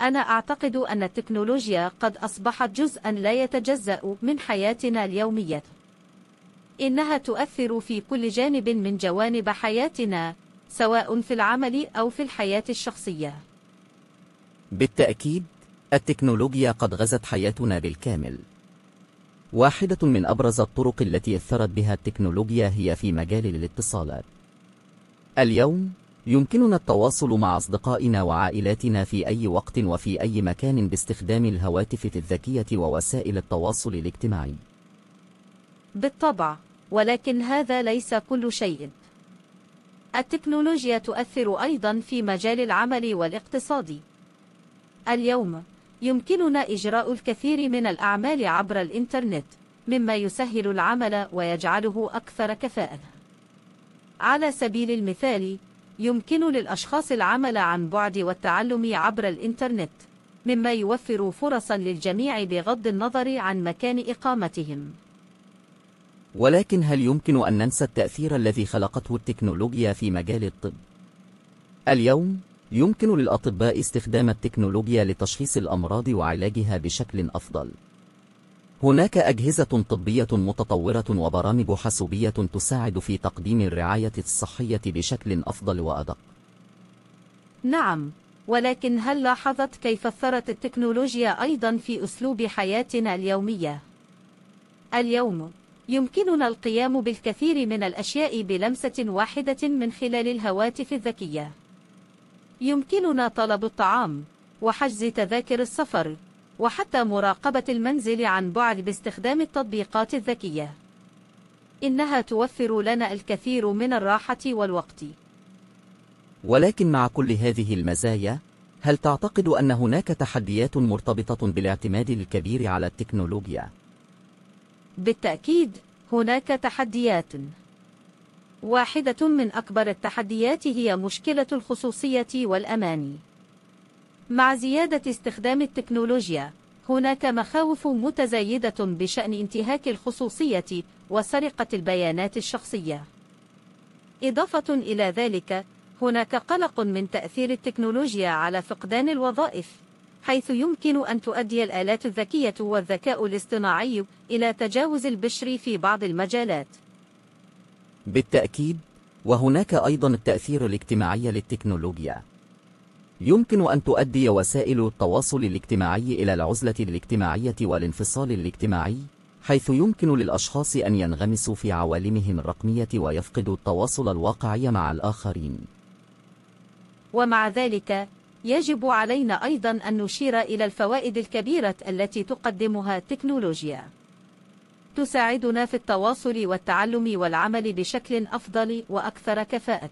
أنا أعتقد أن التكنولوجيا قد أصبحت جزءا لا يتجزأ من حياتنا اليومية إنها تؤثر في كل جانب من جوانب حياتنا سواء في العمل أو في الحياة الشخصية بالتأكيد التكنولوجيا قد غزت حياتنا بالكامل واحدة من أبرز الطرق التي اثرت بها التكنولوجيا هي في مجال الاتصالات اليوم يمكننا التواصل مع أصدقائنا وعائلاتنا في أي وقت وفي أي مكان باستخدام الهواتف الذكية ووسائل التواصل الاجتماعي بالطبع ولكن هذا ليس كل شيء التكنولوجيا تؤثر أيضا في مجال العمل والاقتصادي اليوم يمكننا إجراء الكثير من الأعمال عبر الإنترنت مما يسهل العمل ويجعله أكثر كفاءة على سبيل المثال يمكن للأشخاص العمل عن بعد والتعلم عبر الإنترنت مما يوفر فرصا للجميع بغض النظر عن مكان إقامتهم ولكن هل يمكن أن ننسى التأثير الذي خلقته التكنولوجيا في مجال الطب؟ اليوم يمكن للأطباء استخدام التكنولوجيا لتشخيص الأمراض وعلاجها بشكل أفضل هناك أجهزة طبية متطورة وبرامج حاسوبية تساعد في تقديم الرعاية الصحية بشكل أفضل وأدق. نعم، ولكن هل لاحظت كيف أثرت التكنولوجيا أيضا في أسلوب حياتنا اليومية؟ اليوم، يمكننا القيام بالكثير من الأشياء بلمسة واحدة من خلال الهواتف الذكية. يمكننا طلب الطعام، وحجز تذاكر السفر، وحتى مراقبة المنزل عن بعد باستخدام التطبيقات الذكية إنها توفر لنا الكثير من الراحة والوقت ولكن مع كل هذه المزايا هل تعتقد أن هناك تحديات مرتبطة بالاعتماد الكبير على التكنولوجيا؟ بالتأكيد هناك تحديات واحدة من أكبر التحديات هي مشكلة الخصوصية والأمان مع زيادة استخدام التكنولوجيا هناك مخاوف متزايدة بشأن انتهاك الخصوصية وسرقة البيانات الشخصية إضافة إلى ذلك هناك قلق من تأثير التكنولوجيا على فقدان الوظائف حيث يمكن أن تؤدي الآلات الذكية والذكاء الاصطناعي إلى تجاوز البشر في بعض المجالات بالتأكيد وهناك أيضا التأثير الاجتماعي للتكنولوجيا يمكن أن تؤدي وسائل التواصل الاجتماعي إلى العزلة الاجتماعية والانفصال الاجتماعي حيث يمكن للأشخاص أن ينغمسوا في عوالمهم الرقمية ويفقدوا التواصل الواقعي مع الآخرين ومع ذلك يجب علينا أيضا أن نشير إلى الفوائد الكبيرة التي تقدمها التكنولوجيا تساعدنا في التواصل والتعلم والعمل بشكل أفضل وأكثر كفاءة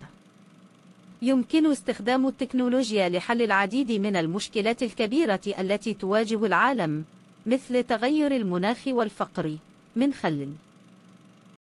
يمكن استخدام التكنولوجيا لحل العديد من المشكلات الكبيرة التي تواجه العالم مثل تغير المناخ والفقر من خلل